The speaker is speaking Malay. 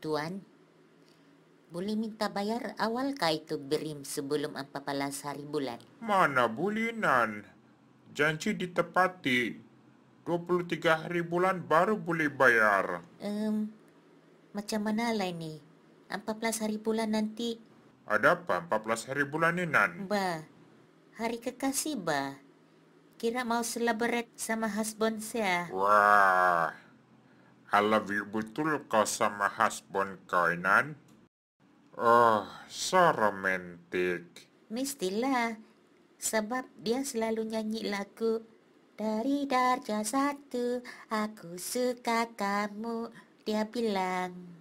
Tuan, boleh minta bayar awalkah itu berim sebelum 14 hari bulan? Mana boleh, Nan. Janji ditepati. 23 hari bulan baru boleh bayar. Um, macam mana lah ini? 14 hari bulan nanti... Ada apa 14 hari bulan ini, Nan? Bah, hari kekasih, Bah. Kira mau selebret sama husband saya. Wah, kalau vi betul kau sama husband kau nan? Oh, so romantik. Mestilah. Sebab dia selalu nyanyi lagu Dari darjah satu Aku suka kamu Dia bilang